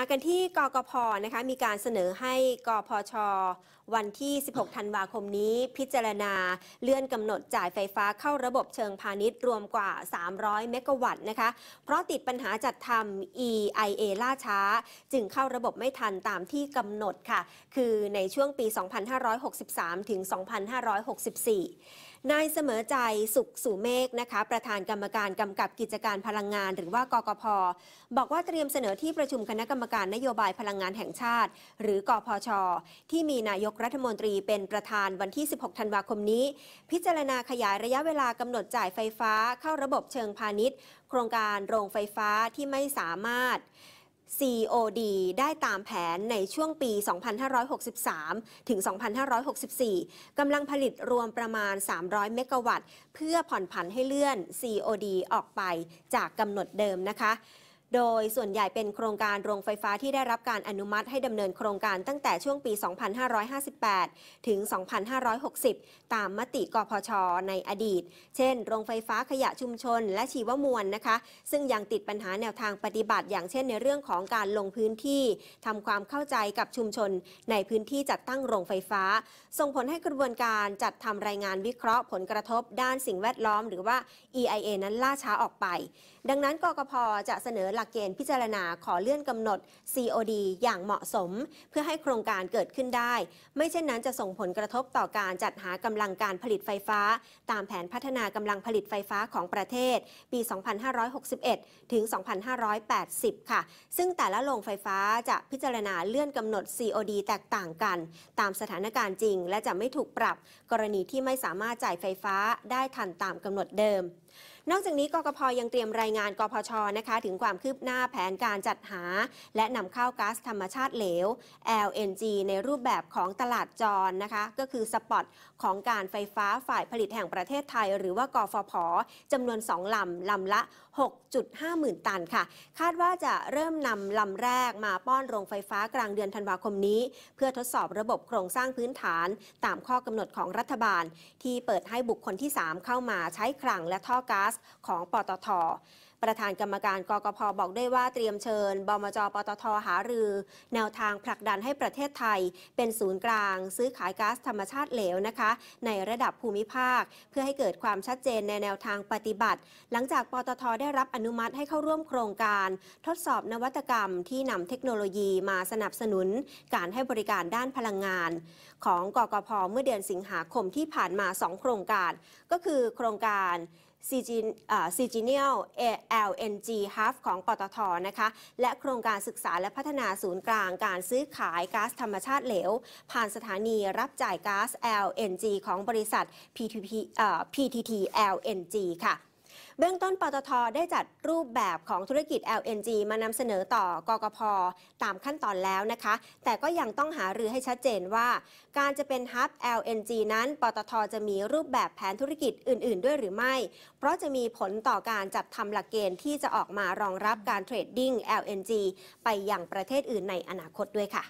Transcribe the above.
ากันที่กกพนะคะมีการเสนอให้กพช วันที่ 16 ธันวาคมนี้ พิจารณาเลื่อนกำหนดจ่ายไฟฟ้าเข้าระบบเชิงพาณิชย์รวมกว่า 300 เมกะวัตต์นะคะ เพราะติดปัญหาจัดทำ EIA ล่าช้า จึงเข้าระบบไม่ทันตามที่กำหนดค่ะคือในช่วงปี 2563 ถึง 2564 นายเสมอใจสุขสู่เมฆนะคะประธานกรรมการกำกับกิจการพลังงาน หรือว่ากกพบอกว่าเตรียมเสนอที่ประชุมคณะกรรมการนโยบายพลังงานแห่งชาติ หรือกอพอชอที่มีนายกรัฐมนตรีเป็นประธานวันที่ 16 ธันวาคมนี้ พิจารณาขยายระยะเวลากำหนดจ่ายไฟฟ้า เข้าระบบเชิงพาณิชย์โครงการโรงไฟฟ้าที่ไม่สามารถ COD ได้ตามแผนในช่วงปี 2563 ถึง 2564 กำลังผลิตรวมประมาณ 300 เมกะวัตต์ เพื่อผ่อนผันให้เลื่อน COD ออกไปจากกำหนดเดิมนะคะโดยส่วนใหญ่เป็นโครงการโรงไฟฟ้าที่ได้รับการอนุมัติให้ดำเนินโครงการตั้งแต่ช่วงปี 2558 ถึง 2560 ตามมติกพช ในอดีต เช่น โรงไฟฟ้าขยะชุมชน และชีวมวลนะคะ ซึ่งยังติดปัญหาแนวทางปฏิบัติ อย่างเช่นในเรื่องของการลงพื้นที่ทำความเข้าใจกับชุมชนในพื้นที่จัดตั้งโรงไฟฟ้า ส่งผลให้กระบวนการจัดทำรายงานวิเคราะห์ ผลกระทบด้านสิ่งแวดล้อมหรือว่า EIA นั้นล่าช้าออกไป ดังนั้นกกพจะเสนอหลักเกณฑ์พิจารณาขอเลื่อนกำหนด COD อย่างเหมาะสม เพื่อให้โครงการเกิดขึ้นได้ ไม่เช่นนั้นจะส่งผลกระทบต่อการจัดหากำลังการผลิตไฟฟ้า ตามแผนพัฒนากำลังผลิตไฟฟ้าของประเทศ ปี 2561 ถึง 2580 ค่ะ ซึ่งแต่ละโรงไฟฟ้าจะพิจารณาเลื่อนกำหนด COD แตกต่างกัน ตามสถานการณ์จริง และจะไม่ถูกปรับกรณีที่ไม่สามารถจ่ายไฟฟ้าได้ทันตามกำหนดเดิมนอกจากนี้กกพยังเตรียมรายงาน กพช นะคะ ถึงความคืบหน้าแผนการจัดหา และนำเข้าก๊าซธรรมชาติเหลว LNG ในรูปแบบของตลาดจรนะคะ ก็คือสปอตของการไฟฟ้าฝ่ายผลิตแห่งประเทศไทย หรือว่า กฟผจำนวน 2ลำลำละ 6.5 หมื่นตันค่ะ คาดว่าจะเริ่มนำลำแรกมาป้อนโรงไฟฟ้ากลางเดือนธันวาคมนี้ เพื่อทดสอบระบบโครงสร้างพื้นฐานตามข้อกำหนดของรัฐบาล ที่เปิดให้บุคคลที่ 3 เข้ามาใช้คลังและท่อก๊าซ的。ประธานกรรมการ กกพบอกได้ว่าเตรียมเชิญ บมจปตท หารือ แนวทางผลักดันให้ประเทศไทยเป็นศูนย์กลาง ซื้อขายก๊าซธรรมชาติเหลวนะคะในระดับภูมิภาคเพื่อให้เกิดความชัดเจนในแนวทางปฏิบัติ หลังจากปตท ได้รับอนุมัติให้เข้าร่วมโครงการ ทดสอบนวัตกรรมที่นำเทคโนโลยีมาสนับสนุนการให้บริการด้านพลังงาน ของกกพเมื่อเดือนสิงหาคมที่ผ่านมา 2 โครงการ ก็คือโครงการซีจีเนียล LNG Hub ของปตทนะคะ และโครงการศึกษาและพัฒนาศูนย์กลางการซื้อขายก๊าซธรรมชาติเหลว ผ่านสถานีรับจ่ายก๊าซ LNG ของบริษัท PTT LNG ค่ะเบื้องต้นปตทได้จัดรูปแบบของธุรกิจ LNG มานำเสนอต่อกกพตามขั้นตอนแล้วนะคะ แต่ก็ยังต้องหารือให้ชัดเจนว่าการจะเป็นฮับ LNG นั้น ปตทจะมีรูปแบบแผนธุรกิจอื่นๆ ด้วยหรือไม่ เพราะจะมีผลต่อการจัดทำหลักเกณฑ์ที่จะออกมารองรับการเทรดดิ้ง LNG ไปยังประเทศอื่นในอนาคตด้วยค่ะ